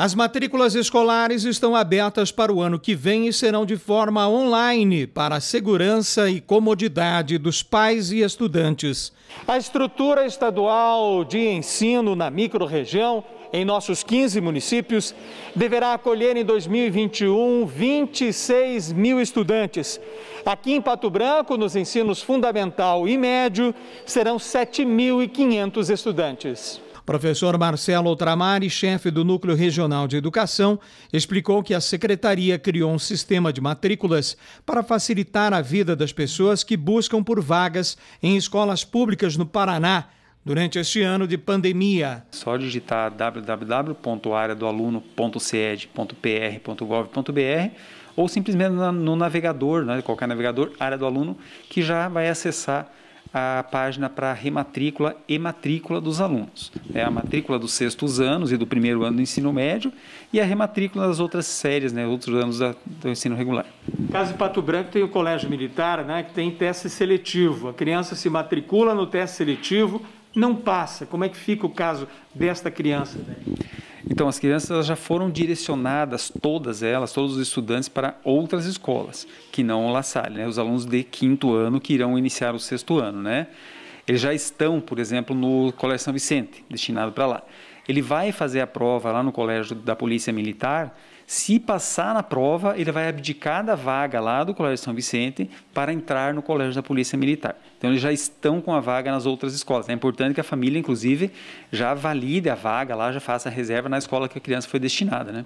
As matrículas escolares estão abertas para o ano que vem e serão de forma online para a segurança e comodidade dos pais e estudantes. A estrutura estadual de ensino na microrregião em nossos 15 municípios, deverá acolher em 2021 26 mil estudantes. Aqui em Pato Branco, nos ensinos fundamental e médio, serão 7.500 estudantes. Professor Marcelo Tramari, chefe do Núcleo Regional de Educação, explicou que a secretaria criou um sistema de matrículas para facilitar a vida das pessoas que buscam por vagas em escolas públicas no Paraná durante este ano de pandemia. Só digitar www.areadoaluno.ced.pr.gov.br ou simplesmente no navegador, né, qualquer navegador, área do aluno, que já vai acessar a página para rematrícula e matrícula dos alunos. É a matrícula dos sextos anos e do primeiro ano do ensino médio e a rematrícula das outras séries, né, outros anos da, do ensino regular. Caso de Pato Branco tem o colégio militar, né, que tem teste seletivo. A criança se matricula no teste seletivo, não passa. Como é que fica o caso desta criança? Né? Então, as crianças já foram direcionadas, todas elas, todos os estudantes, para outras escolas, que não o La Salle, né? os alunos de quinto ano que irão iniciar o sexto ano. Né? Eles já estão, por exemplo, no Colégio São Vicente, destinado para lá. Ele vai fazer a prova lá no Colégio da Polícia Militar. Se passar na prova, ele vai abdicar da vaga lá do Colégio São Vicente para entrar no Colégio da Polícia Militar. Então, eles já estão com a vaga nas outras escolas. É importante que a família, inclusive, já valide a vaga lá, já faça a reserva na escola que a criança foi destinada. Né?